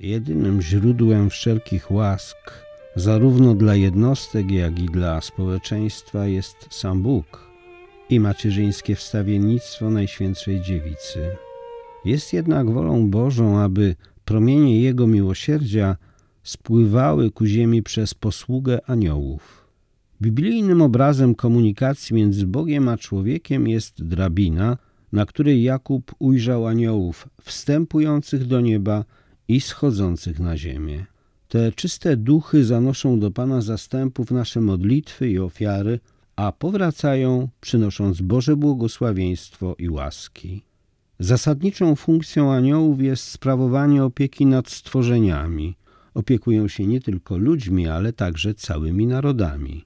jedynym źródłem wszelkich łask, zarówno dla jednostek, jak i dla społeczeństwa jest sam Bóg i macierzyńskie wstawiennictwo Najświętszej Dziewicy. Jest jednak wolą Bożą, aby promienie Jego miłosierdzia spływały ku ziemi przez posługę aniołów. Biblijnym obrazem komunikacji między Bogiem a człowiekiem jest drabina, na której Jakub ujrzał aniołów wstępujących do nieba i schodzących na ziemię. Te czyste duchy zanoszą do Pana zastępów nasze modlitwy i ofiary, a powracają, przynosząc Boże błogosławieństwo i łaski. Zasadniczą funkcją aniołów jest sprawowanie opieki nad stworzeniami. Opiekują się nie tylko ludźmi, ale także całymi narodami.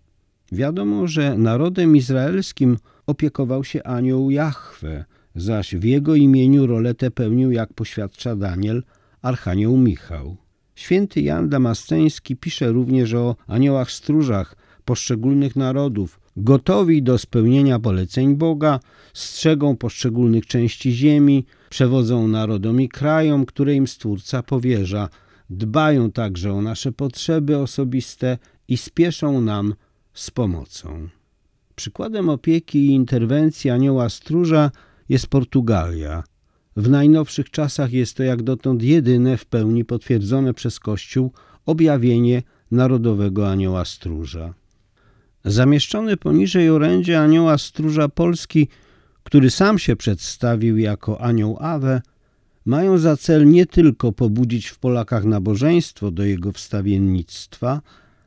Wiadomo, że narodem izraelskim opiekował się anioł Jahwe, zaś w jego imieniu rolę tę pełnił, jak poświadcza Daniel, Archanioł Michał. Święty Jan Damasceński pisze również o aniołach stróżach poszczególnych narodów, gotowi do spełnienia poleceń Boga, strzegą poszczególnych części ziemi, przewodzą narodom i krajom, które im Stwórca powierza, dbają także o nasze potrzeby osobiste i spieszą nam z pomocą. Przykładem opieki i interwencji anioła stróża jest Portugalia – w najnowszych czasach jest to jak dotąd jedyne w pełni potwierdzone przez Kościół objawienie Narodowego Anioła Stróża. Zamieszczony poniżej orędzie Anioła Stróża Polski, który sam się przedstawił jako Anioł Awe, mają za cel nie tylko pobudzić w Polakach nabożeństwo do jego wstawiennictwa,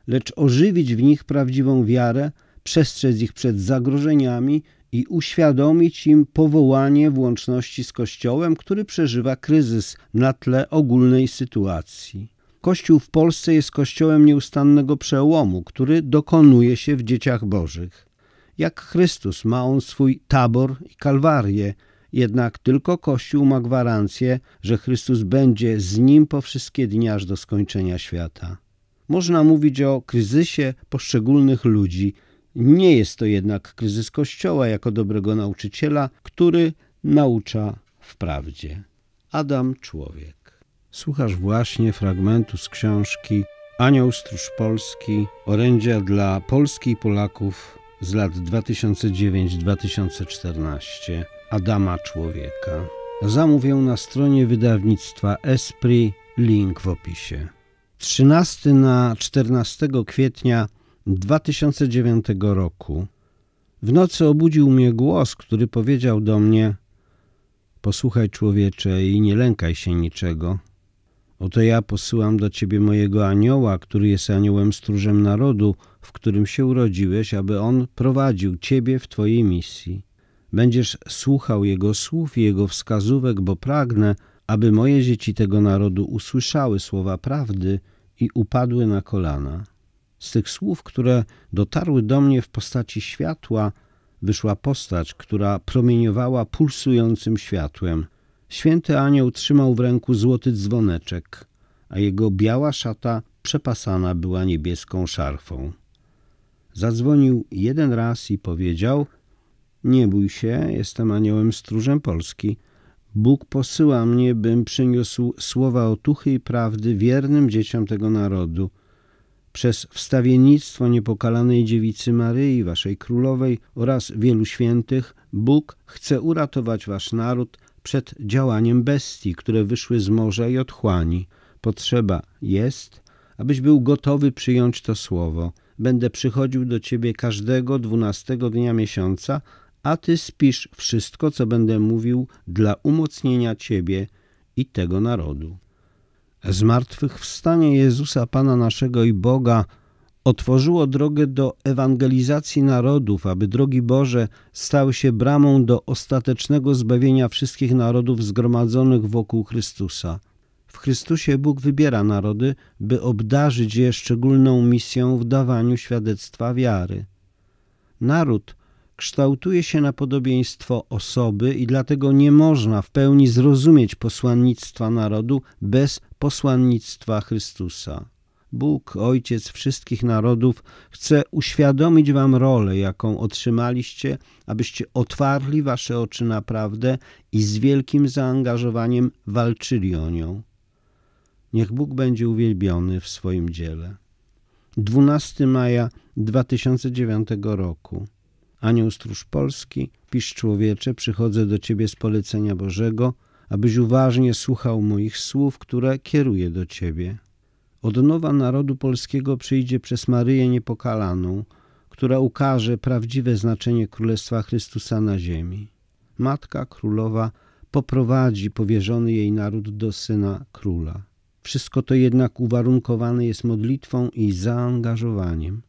lecz ożywić w nich prawdziwą wiarę, przestrzec ich przed zagrożeniami i uświadomić im powołanie w łączności z Kościołem, który przeżywa kryzys na tle ogólnej sytuacji. Kościół w Polsce jest kościołem nieustannego przełomu, który dokonuje się w dzieciach bożych. Jak Chrystus ma on swój tabor i kalwarię, jednak tylko Kościół ma gwarancję, że Chrystus będzie z nim po wszystkie dni aż do skończenia świata. Można mówić o kryzysie poszczególnych ludzi, nie jest to jednak kryzys Kościoła jako dobrego nauczyciela, który naucza w prawdzie. Adam Człowiek. Słuchasz właśnie fragmentu z książki Anioł Stróż Polski Orędzia dla Polski i Polaków z lat 2009-2014 Adama Człowieka. Zamówię na stronie wydawnictwa Esprit, link w opisie. 13 na 14 kwietnia 2009 roku. W nocy obudził mnie głos, który powiedział do mnie: Posłuchaj, człowiecze, i nie lękaj się niczego. Oto ja posyłam do ciebie mojego anioła, który jest aniołem stróżem narodu, w którym się urodziłeś, aby on prowadził ciebie w twojej misji. Będziesz słuchał jego słów i jego wskazówek, bo pragnę, aby moje dzieci tego narodu usłyszały słowa prawdy i upadły na kolana. Z tych słów, które dotarły do mnie w postaci światła, wyszła postać, która promieniowała pulsującym światłem. Święty anioł trzymał w ręku złoty dzwoneczek, a jego biała szata przepasana była niebieską szarfą. Zadzwonił jeden raz i powiedział: Nie bój się, jestem aniołem stróżem Polski. Bóg posyła mnie, bym przyniósł słowa otuchy i prawdy wiernym dzieciom tego narodu przez wstawiennictwo niepokalanej dziewicy Maryi, waszej królowej oraz wielu świętych, Bóg chce uratować wasz naród przed działaniem bestii, które wyszły z morza i otchłani. Potrzeba jest, abyś był gotowy przyjąć to słowo. Będę przychodził do ciebie każdego dwunastego dnia miesiąca, a ty spisz wszystko, co będę mówił dla umocnienia ciebie i tego narodu. Zmartwychwstanie Jezusa Pana naszego i Boga otworzyło drogę do ewangelizacji narodów, aby drogi Boże stały się bramą do ostatecznego zbawienia wszystkich narodów zgromadzonych wokół Chrystusa. W Chrystusie Bóg wybiera narody, by obdarzyć je szczególną misją w dawaniu świadectwa wiary. Naród kształtuje się na podobieństwo osoby i dlatego nie można w pełni zrozumieć posłannictwa narodu bez posłannictwa Chrystusa. Bóg, Ojciec wszystkich narodów, chce uświadomić wam rolę, jaką otrzymaliście, abyście otwarli wasze oczy na prawdę i z wielkim zaangażowaniem walczyli o nią. Niech Bóg będzie uwielbiony w swoim dziele. 12 maja 2009 roku Anioł Stróż Polski, pisz człowiecze, przychodzę do ciebie z polecenia Bożego, abyś uważnie słuchał moich słów, które kieruję do ciebie. Odnowa narodu polskiego przyjdzie przez Maryję Niepokalaną, która ukaże prawdziwe znaczenie Królestwa Chrystusa na ziemi. Matka Królowa poprowadzi powierzony jej naród do Syna Króla. Wszystko to jednak uwarunkowane jest modlitwą i zaangażowaniem.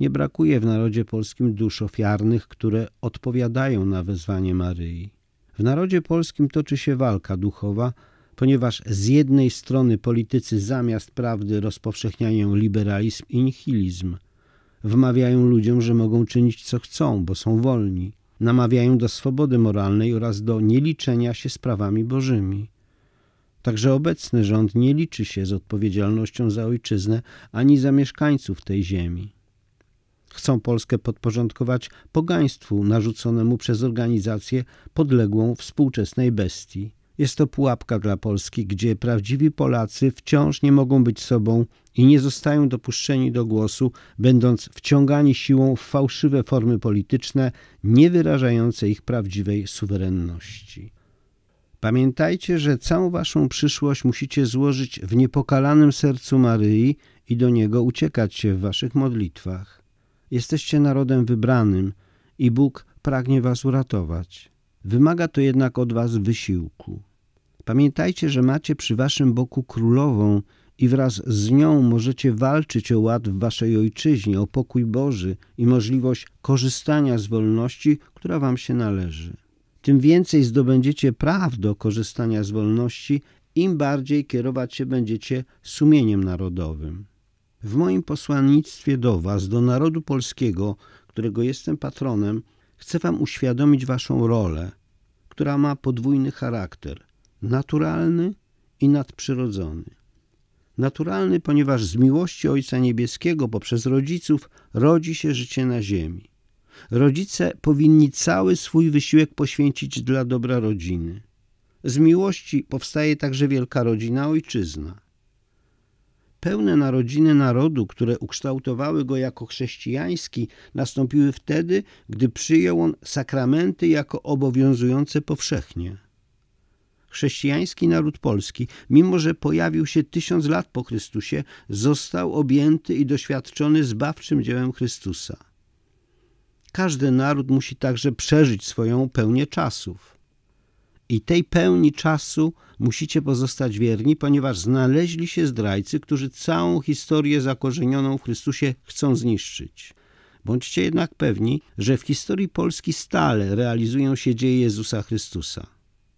Nie brakuje w narodzie polskim dusz ofiarnych, które odpowiadają na wezwanie Maryi. W narodzie polskim toczy się walka duchowa, ponieważ z jednej strony politycy zamiast prawdy rozpowszechniają liberalizm i nihilizm. Wmawiają ludziom, że mogą czynić co chcą, bo są wolni. Namawiają do swobody moralnej oraz do nieliczenia się z prawami bożymi. Także obecny rząd nie liczy się z odpowiedzialnością za ojczyznę ani za mieszkańców tej ziemi. Chcą Polskę podporządkować pogaństwu narzuconemu przez organizację podległą współczesnej bestii. Jest to pułapka dla Polski, gdzie prawdziwi Polacy wciąż nie mogą być sobą i nie zostają dopuszczeni do głosu, będąc wciągani siłą w fałszywe formy polityczne, nie wyrażające ich prawdziwej suwerenności. Pamiętajcie, że całą waszą przyszłość musicie złożyć w niepokalanym sercu Maryi i do niego uciekać się w waszych modlitwach. Jesteście narodem wybranym i Bóg pragnie was uratować. Wymaga to jednak od was wysiłku. Pamiętajcie, że macie przy waszym boku królową i wraz z nią możecie walczyć o ład w waszej ojczyźnie, o pokój Boży i możliwość korzystania z wolności, która wam się należy. Tym więcej zdobędziecie praw do korzystania z wolności, im bardziej kierować się będziecie sumieniem narodowym. W moim posłannictwie do Was, do narodu polskiego, którego jestem patronem, chcę Wam uświadomić Waszą rolę, która ma podwójny charakter naturalny i nadprzyrodzony. Naturalny, ponieważ z miłości Ojca Niebieskiego poprzez rodziców rodzi się życie na ziemi. Rodzice powinni cały swój wysiłek poświęcić dla dobra rodziny. Z miłości powstaje także wielka rodzina ojczyzna pełne narodziny narodu, które ukształtowały go jako chrześcijański, nastąpiły wtedy, gdy przyjął on sakramenty jako obowiązujące powszechnie. Chrześcijański naród polski, mimo że pojawił się tysiąc lat po Chrystusie, został objęty i doświadczony zbawczym dziełem Chrystusa. Każdy naród musi także przeżyć swoją pełnię czasów i tej pełni czasu musicie pozostać wierni, ponieważ znaleźli się zdrajcy, którzy całą historię zakorzenioną w Chrystusie chcą zniszczyć. Bądźcie jednak pewni, że w historii Polski stale realizują się dzieje Jezusa Chrystusa.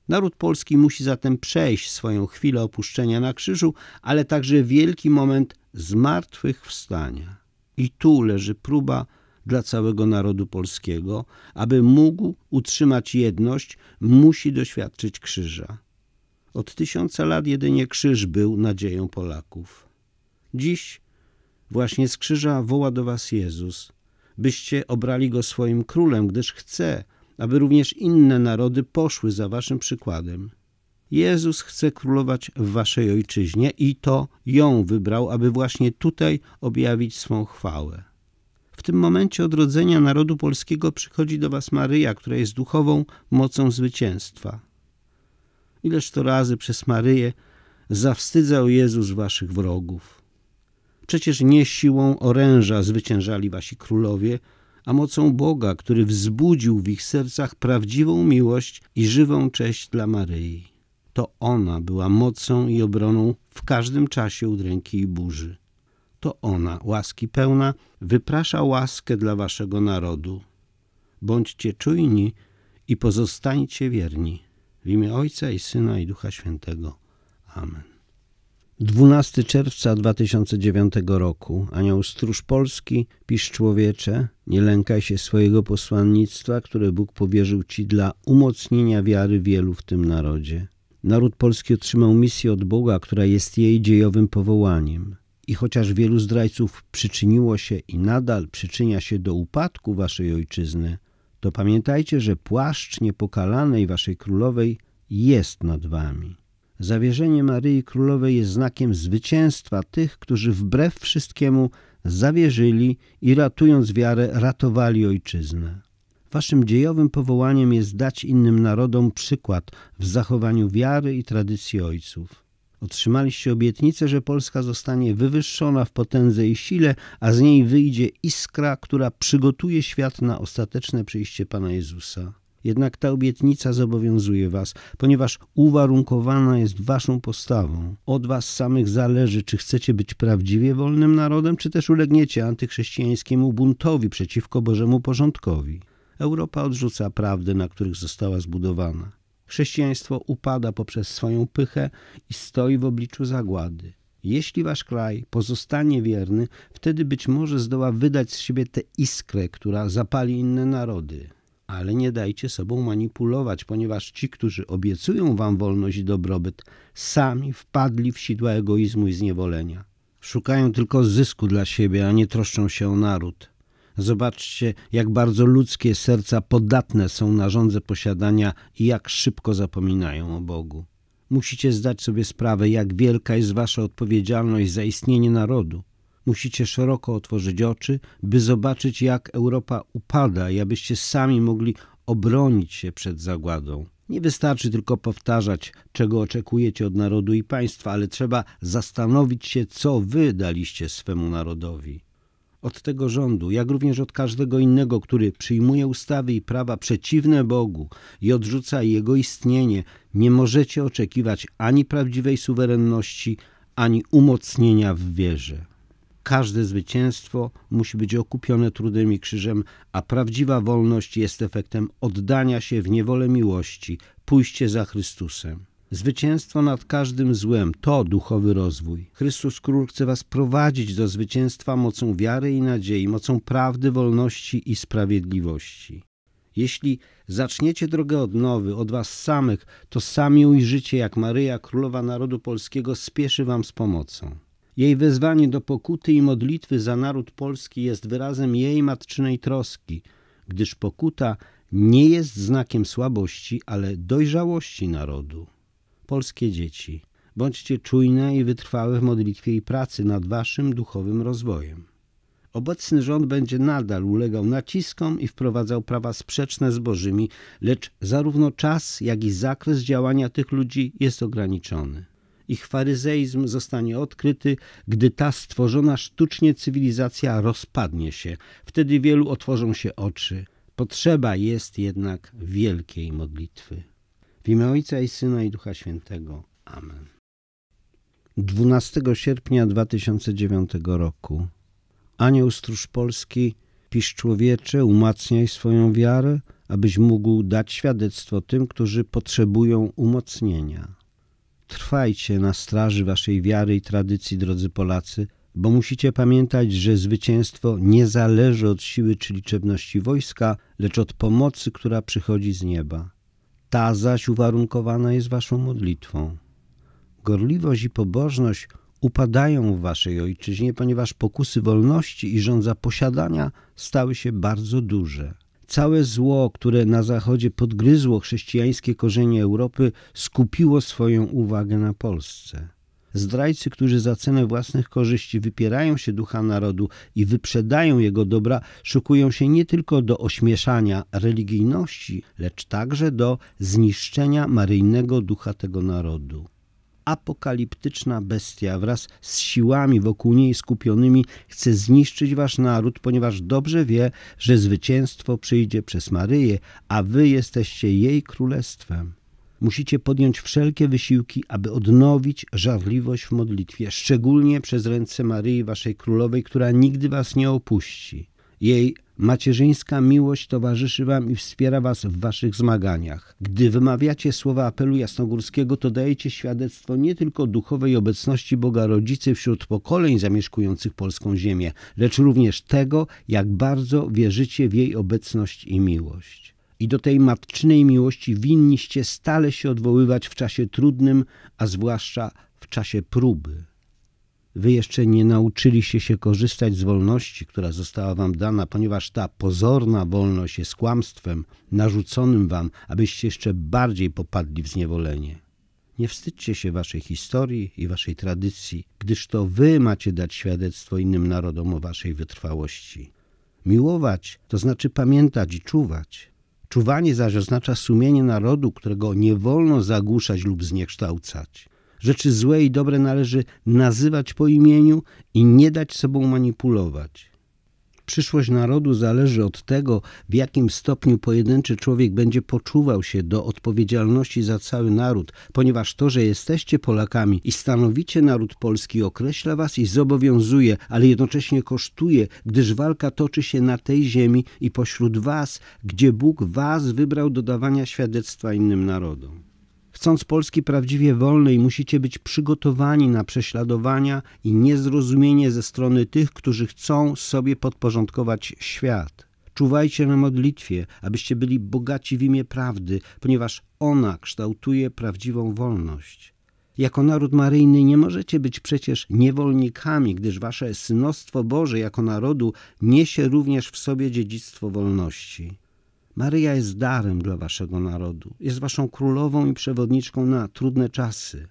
Naród polski musi zatem przejść swoją chwilę opuszczenia na krzyżu, ale także wielki moment zmartwychwstania. I tu leży próba dla całego narodu polskiego, aby mógł utrzymać jedność, musi doświadczyć krzyża. Od tysiąca lat jedynie krzyż był nadzieją Polaków. Dziś właśnie z krzyża woła do was Jezus, byście obrali go swoim królem, gdyż chce, aby również inne narody poszły za waszym przykładem. Jezus chce królować w waszej ojczyźnie i to ją wybrał, aby właśnie tutaj objawić swą chwałę. W tym momencie odrodzenia narodu polskiego przychodzi do Was Maryja, która jest duchową mocą zwycięstwa. Ileż to razy przez Maryję zawstydzał Jezus Waszych wrogów. Przecież nie siłą oręża zwyciężali Wasi królowie, a mocą Boga, który wzbudził w ich sercach prawdziwą miłość i żywą cześć dla Maryi. To ona była mocą i obroną w każdym czasie udręki i burzy to ona, łaski pełna, wyprasza łaskę dla waszego narodu. Bądźcie czujni i pozostańcie wierni. W imię Ojca i Syna i Ducha Świętego. Amen. 12 czerwca 2009 roku Anioł Stróż Polski, pisz człowiecze, nie lękaj się swojego posłannictwa, które Bóg powierzył Ci dla umocnienia wiary wielu w tym narodzie. Naród polski otrzymał misję od Boga, która jest jej dziejowym powołaniem. I chociaż wielu zdrajców przyczyniło się i nadal przyczynia się do upadku waszej ojczyzny, to pamiętajcie, że płaszcz niepokalanej waszej królowej jest nad wami. Zawierzenie Maryi Królowej jest znakiem zwycięstwa tych, którzy wbrew wszystkiemu zawierzyli i ratując wiarę, ratowali ojczyznę. Waszym dziejowym powołaniem jest dać innym narodom przykład w zachowaniu wiary i tradycji ojców. Otrzymaliście obietnicę, że Polska zostanie wywyższona w potędze i sile, a z niej wyjdzie iskra, która przygotuje świat na ostateczne przyjście Pana Jezusa. Jednak ta obietnica zobowiązuje Was, ponieważ uwarunkowana jest Waszą postawą. Od Was samych zależy, czy chcecie być prawdziwie wolnym narodem, czy też ulegniecie antychrześcijańskiemu buntowi przeciwko Bożemu porządkowi. Europa odrzuca prawdy, na których została zbudowana. Chrześcijaństwo upada poprzez swoją pychę i stoi w obliczu zagłady. Jeśli wasz kraj pozostanie wierny, wtedy być może zdoła wydać z siebie tę iskrę, która zapali inne narody. Ale nie dajcie sobą manipulować, ponieważ ci, którzy obiecują wam wolność i dobrobyt, sami wpadli w sidła egoizmu i zniewolenia. Szukają tylko zysku dla siebie, a nie troszczą się o naród. Zobaczcie, jak bardzo ludzkie serca podatne są na żądze posiadania i jak szybko zapominają o Bogu. Musicie zdać sobie sprawę, jak wielka jest wasza odpowiedzialność za istnienie narodu. Musicie szeroko otworzyć oczy, by zobaczyć, jak Europa upada i abyście sami mogli obronić się przed zagładą. Nie wystarczy tylko powtarzać, czego oczekujecie od narodu i państwa, ale trzeba zastanowić się, co wy daliście swemu narodowi od tego rządu, jak również od każdego innego, który przyjmuje ustawy i prawa przeciwne Bogu i odrzuca jego istnienie, nie możecie oczekiwać ani prawdziwej suwerenności, ani umocnienia w wierze. Każde zwycięstwo musi być okupione trudem i krzyżem, a prawdziwa wolność jest efektem oddania się w niewolę miłości, pójście za Chrystusem. Zwycięstwo nad każdym złem to duchowy rozwój. Chrystus Król chce was prowadzić do zwycięstwa mocą wiary i nadziei, mocą prawdy, wolności i sprawiedliwości. Jeśli zaczniecie drogę od nowy, od was samych, to sami ujrzycie, jak Maryja, Królowa Narodu Polskiego, spieszy wam z pomocą. Jej wezwanie do pokuty i modlitwy za naród polski jest wyrazem jej matczynej troski, gdyż pokuta nie jest znakiem słabości, ale dojrzałości narodu polskie dzieci, bądźcie czujne i wytrwałe w modlitwie i pracy nad waszym duchowym rozwojem. Obecny rząd będzie nadal ulegał naciskom i wprowadzał prawa sprzeczne z Bożymi, lecz zarówno czas, jak i zakres działania tych ludzi jest ograniczony. Ich faryzeizm zostanie odkryty, gdy ta stworzona sztucznie cywilizacja rozpadnie się. Wtedy wielu otworzą się oczy. Potrzeba jest jednak wielkiej modlitwy imię Ojca i Syna i Ducha Świętego. Amen. 12 sierpnia 2009 roku Anioł Stróż Polski, pisz człowiecze, umacniaj swoją wiarę, abyś mógł dać świadectwo tym, którzy potrzebują umocnienia. Trwajcie na straży waszej wiary i tradycji, drodzy Polacy, bo musicie pamiętać, że zwycięstwo nie zależy od siły czy liczebności wojska, lecz od pomocy, która przychodzi z nieba ta zaś uwarunkowana jest waszą modlitwą. Gorliwość i pobożność upadają w waszej ojczyźnie, ponieważ pokusy wolności i żądza posiadania stały się bardzo duże. Całe zło, które na Zachodzie podgryzło chrześcijańskie korzenie Europy, skupiło swoją uwagę na Polsce. Zdrajcy, którzy za cenę własnych korzyści wypierają się ducha narodu i wyprzedają jego dobra, szukują się nie tylko do ośmieszania religijności, lecz także do zniszczenia maryjnego ducha tego narodu apokaliptyczna bestia wraz z siłami wokół niej skupionymi chce zniszczyć wasz naród, ponieważ dobrze wie, że zwycięstwo przyjdzie przez Maryję, a wy jesteście jej królestwem. Musicie podjąć wszelkie wysiłki, aby odnowić żarliwość w modlitwie, szczególnie przez ręce Maryi, waszej królowej, która nigdy was nie opuści. Jej macierzyńska miłość towarzyszy wam i wspiera was w waszych zmaganiach. Gdy wymawiacie słowa apelu jasnogórskiego, to dajecie świadectwo nie tylko duchowej obecności Boga Rodzicy wśród pokoleń zamieszkujących polską ziemię, lecz również tego, jak bardzo wierzycie w jej obecność i miłość i do tej matczynej miłości winniście stale się odwoływać w czasie trudnym, a zwłaszcza w czasie próby. Wy jeszcze nie nauczyliście się korzystać z wolności, która została wam dana, ponieważ ta pozorna wolność jest kłamstwem narzuconym wam, abyście jeszcze bardziej popadli w zniewolenie. Nie wstydźcie się waszej historii i waszej tradycji, gdyż to wy macie dać świadectwo innym narodom o waszej wytrwałości. Miłować to znaczy pamiętać i czuwać. Czuwanie zaś oznacza sumienie narodu, którego nie wolno zagłuszać lub zniekształcać. Rzeczy złe i dobre należy nazywać po imieniu i nie dać sobą manipulować. Przyszłość narodu zależy od tego, w jakim stopniu pojedynczy człowiek będzie poczuwał się do odpowiedzialności za cały naród, ponieważ to, że jesteście Polakami i stanowicie naród polski, określa was i zobowiązuje, ale jednocześnie kosztuje, gdyż walka toczy się na tej ziemi i pośród was, gdzie Bóg was wybrał do dawania świadectwa innym narodom. Chcąc Polski prawdziwie wolnej, musicie być przygotowani na prześladowania i niezrozumienie ze strony tych, którzy chcą sobie podporządkować świat. Czuwajcie na modlitwie, abyście byli bogaci w imię prawdy, ponieważ ona kształtuje prawdziwą wolność. Jako naród maryjny nie możecie być przecież niewolnikami, gdyż wasze synostwo Boże jako narodu niesie również w sobie dziedzictwo wolności. Maryja jest darem dla waszego narodu. Jest waszą królową i przewodniczką na trudne czasy.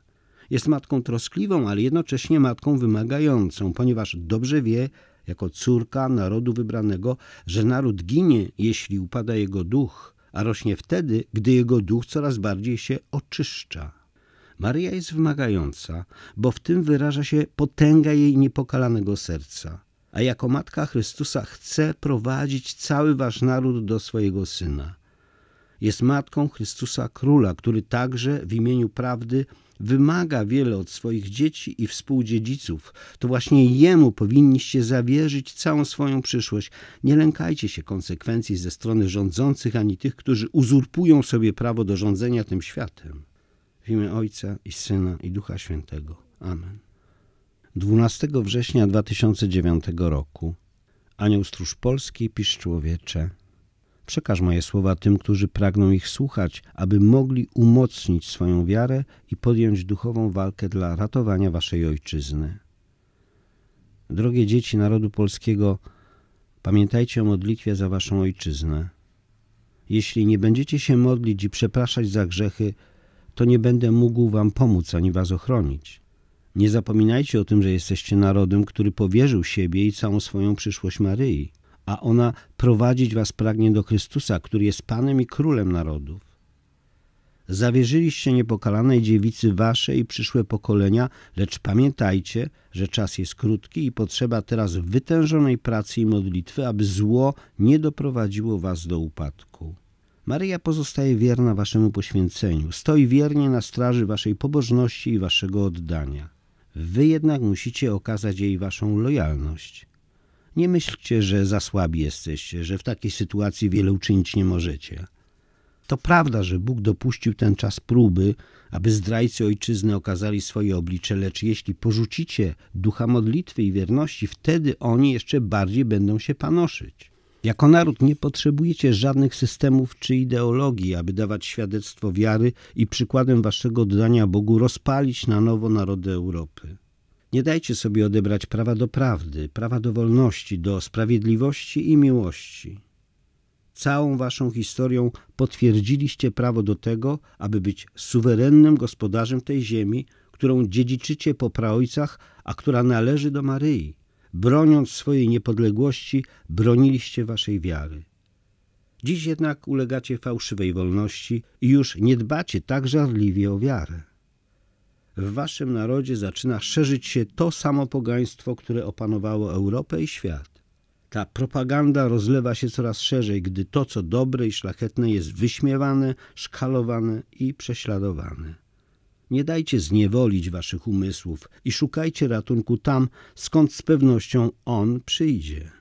Jest matką troskliwą, ale jednocześnie matką wymagającą, ponieważ dobrze wie, jako córka narodu wybranego, że naród ginie, jeśli upada jego duch, a rośnie wtedy, gdy jego duch coraz bardziej się oczyszcza. Maryja jest wymagająca, bo w tym wyraża się potęga jej niepokalanego serca a jako Matka Chrystusa chce prowadzić cały wasz naród do swojego Syna. Jest Matką Chrystusa Króla, który także w imieniu prawdy wymaga wiele od swoich dzieci i współdziedziców. To właśnie Jemu powinniście zawierzyć całą swoją przyszłość. Nie lękajcie się konsekwencji ze strony rządzących, ani tych, którzy uzurpują sobie prawo do rządzenia tym światem. W imię Ojca i Syna i Ducha Świętego. Amen. 12 września 2009 roku. Anioł Stróż Polski, pisz człowiecze. Przekaż moje słowa tym, którzy pragną ich słuchać, aby mogli umocnić swoją wiarę i podjąć duchową walkę dla ratowania waszej ojczyzny. Drogie dzieci narodu polskiego, pamiętajcie o modlitwie za waszą ojczyznę. Jeśli nie będziecie się modlić i przepraszać za grzechy, to nie będę mógł wam pomóc ani was ochronić. Nie zapominajcie o tym, że jesteście narodem, który powierzył siebie i całą swoją przyszłość Maryi, a ona prowadzić was pragnie do Chrystusa, który jest Panem i Królem narodów. Zawierzyliście niepokalanej dziewicy wasze i przyszłe pokolenia, lecz pamiętajcie, że czas jest krótki i potrzeba teraz wytężonej pracy i modlitwy, aby zło nie doprowadziło was do upadku. Maryja pozostaje wierna waszemu poświęceniu, stoi wiernie na straży waszej pobożności i waszego oddania. Wy jednak musicie okazać jej waszą lojalność. Nie myślcie, że za słabi jesteście, że w takiej sytuacji wiele uczynić nie możecie. To prawda, że Bóg dopuścił ten czas próby, aby zdrajcy ojczyzny okazali swoje oblicze, lecz jeśli porzucicie ducha modlitwy i wierności, wtedy oni jeszcze bardziej będą się panoszyć. Jako naród nie potrzebujecie żadnych systemów czy ideologii, aby dawać świadectwo wiary i przykładem waszego oddania Bogu rozpalić na nowo narody Europy. Nie dajcie sobie odebrać prawa do prawdy, prawa do wolności, do sprawiedliwości i miłości. Całą waszą historią potwierdziliście prawo do tego, aby być suwerennym gospodarzem tej ziemi, którą dziedziczycie po praojcach, a która należy do Maryi broniąc swojej niepodległości, broniliście waszej wiary. Dziś jednak ulegacie fałszywej wolności i już nie dbacie tak żarliwie o wiarę. W waszym narodzie zaczyna szerzyć się to samo pogaństwo, które opanowało Europę i świat. Ta propaganda rozlewa się coraz szerzej, gdy to, co dobre i szlachetne, jest wyśmiewane, szkalowane i prześladowane. Nie dajcie zniewolić waszych umysłów i szukajcie ratunku tam, skąd z pewnością On przyjdzie.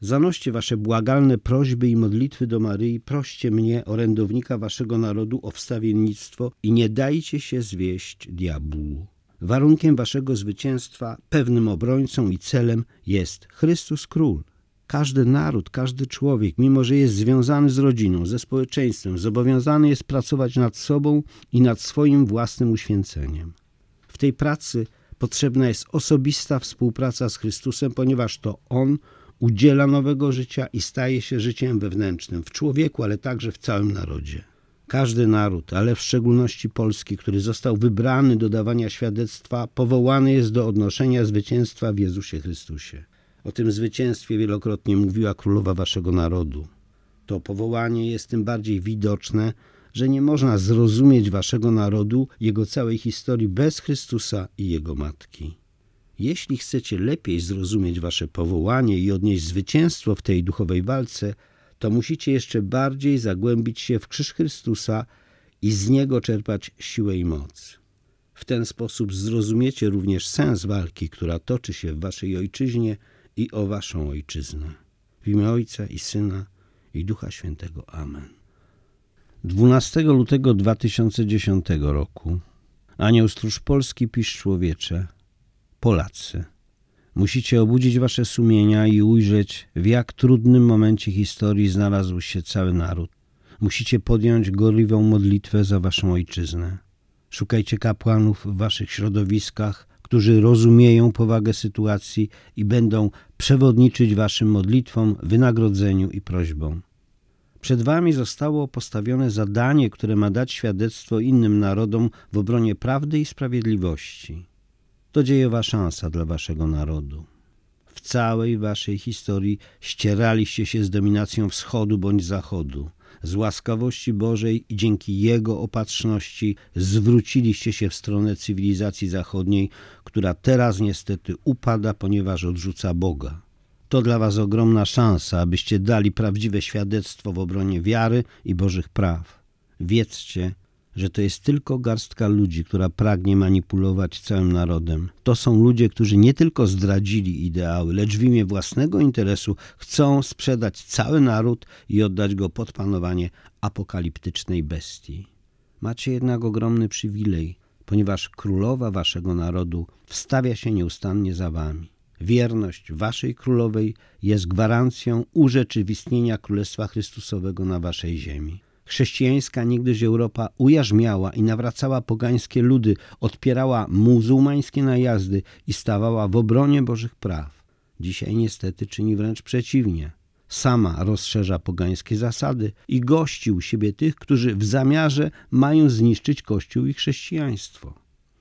Zanoście wasze błagalne prośby i modlitwy do Maryi, proście mnie, orędownika waszego narodu, o wstawiennictwo i nie dajcie się zwieść diabłu. Warunkiem waszego zwycięstwa, pewnym obrońcą i celem jest Chrystus Król. Każdy naród, każdy człowiek, mimo że jest związany z rodziną, ze społeczeństwem, zobowiązany jest pracować nad sobą i nad swoim własnym uświęceniem. W tej pracy potrzebna jest osobista współpraca z Chrystusem, ponieważ to On udziela nowego życia i staje się życiem wewnętrznym w człowieku, ale także w całym narodzie. Każdy naród, ale w szczególności polski, który został wybrany do dawania świadectwa, powołany jest do odnoszenia zwycięstwa w Jezusie Chrystusie. O tym zwycięstwie wielokrotnie mówiła królowa waszego narodu. To powołanie jest tym bardziej widoczne, że nie można zrozumieć waszego narodu, jego całej historii bez Chrystusa i jego matki. Jeśli chcecie lepiej zrozumieć wasze powołanie i odnieść zwycięstwo w tej duchowej walce, to musicie jeszcze bardziej zagłębić się w krzyż Chrystusa i z niego czerpać siłę i moc. W ten sposób zrozumiecie również sens walki, która toczy się w waszej ojczyźnie – i o waszą ojczyznę. W imię Ojca i Syna i Ducha Świętego. Amen. 12 lutego 2010 roku Anioł Stróż Polski pisz człowiecze Polacy. Musicie obudzić wasze sumienia i ujrzeć, w jak trudnym momencie historii znalazł się cały naród. Musicie podjąć gorliwą modlitwę za waszą ojczyznę. Szukajcie kapłanów w waszych środowiskach, którzy rozumieją powagę sytuacji i będą przewodniczyć Waszym modlitwom, wynagrodzeniu i prośbom. Przed Wami zostało postawione zadanie, które ma dać świadectwo innym narodom w obronie prawdy i sprawiedliwości. To dziejowa szansa dla Waszego narodu. W całej Waszej historii ścieraliście się z dominacją wschodu bądź zachodu – z łaskawości Bożej i dzięki Jego opatrzności zwróciliście się w stronę cywilizacji zachodniej, która teraz niestety upada, ponieważ odrzuca Boga. To dla Was ogromna szansa, abyście dali prawdziwe świadectwo w obronie wiary i Bożych praw. Wiedzcie, że to jest tylko garstka ludzi, która pragnie manipulować całym narodem. To są ludzie, którzy nie tylko zdradzili ideały, lecz w imię własnego interesu chcą sprzedać cały naród i oddać go pod panowanie apokaliptycznej bestii. Macie jednak ogromny przywilej, ponieważ królowa waszego narodu wstawia się nieustannie za wami. Wierność waszej królowej jest gwarancją urzeczywistnienia Królestwa Chrystusowego na waszej ziemi. Chrześcijańska niegdyś Europa ujarzmiała i nawracała pogańskie ludy, odpierała muzułmańskie najazdy i stawała w obronie Bożych praw. Dzisiaj niestety czyni wręcz przeciwnie. Sama rozszerza pogańskie zasady i gości u siebie tych, którzy w zamiarze mają zniszczyć Kościół i chrześcijaństwo.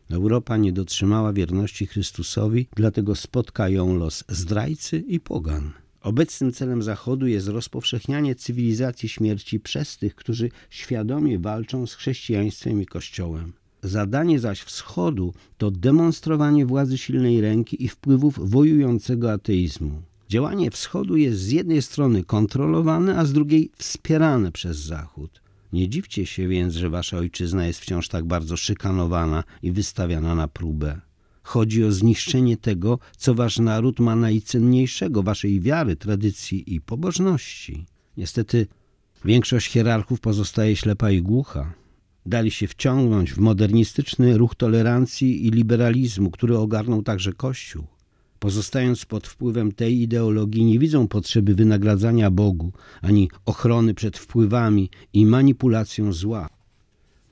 Europa nie dotrzymała wierności Chrystusowi, dlatego spotka ją los zdrajcy i pogan. Obecnym celem Zachodu jest rozpowszechnianie cywilizacji śmierci przez tych, którzy świadomie walczą z chrześcijaństwem i Kościołem. Zadanie zaś Wschodu to demonstrowanie władzy silnej ręki i wpływów wojującego ateizmu. Działanie Wschodu jest z jednej strony kontrolowane, a z drugiej wspierane przez Zachód. Nie dziwcie się więc, że wasza ojczyzna jest wciąż tak bardzo szykanowana i wystawiana na próbę. Chodzi o zniszczenie tego, co wasz naród ma najcenniejszego, waszej wiary, tradycji i pobożności. Niestety większość hierarchów pozostaje ślepa i głucha. Dali się wciągnąć w modernistyczny ruch tolerancji i liberalizmu, który ogarnął także Kościół pozostając pod wpływem tej ideologii, nie widzą potrzeby wynagradzania Bogu ani ochrony przed wpływami i manipulacją zła.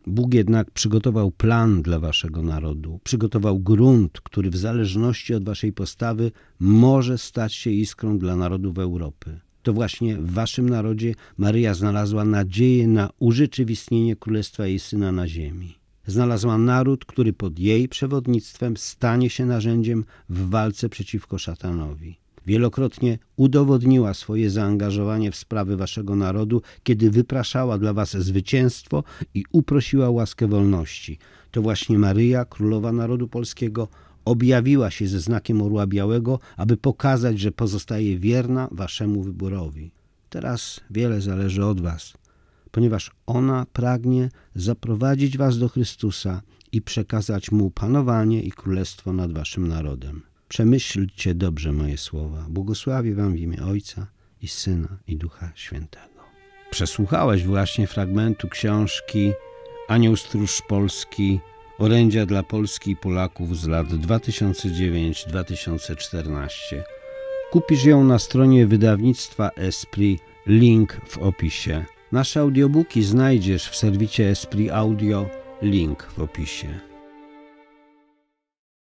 Bóg jednak przygotował plan dla waszego narodu, przygotował grunt, który w zależności od waszej postawy może stać się iskrą dla narodów Europy. To właśnie w waszym narodzie Maryja znalazła nadzieję na urzeczywistnienie Królestwa jej Syna na ziemi. Znalazła naród, który pod jej przewodnictwem stanie się narzędziem w walce przeciwko szatanowi. Wielokrotnie udowodniła swoje zaangażowanie w sprawy waszego narodu, kiedy wypraszała dla was zwycięstwo i uprosiła łaskę wolności. To właśnie Maryja, królowa narodu polskiego, objawiła się ze znakiem Orła Białego, aby pokazać, że pozostaje wierna waszemu wyborowi. Teraz wiele zależy od was, ponieważ ona pragnie zaprowadzić was do Chrystusa i przekazać mu panowanie i królestwo nad waszym narodem. Przemyślcie dobrze moje słowa. Błogosławię wam w imię Ojca i Syna i Ducha Świętego. Przesłuchałeś właśnie fragmentu książki Anioł Stróż Polski Orędzia dla Polski i Polaków z lat 2009-2014. Kupisz ją na stronie wydawnictwa Esprit, link w opisie. Nasze audiobooki znajdziesz w serwicie Esprit Audio, link w opisie.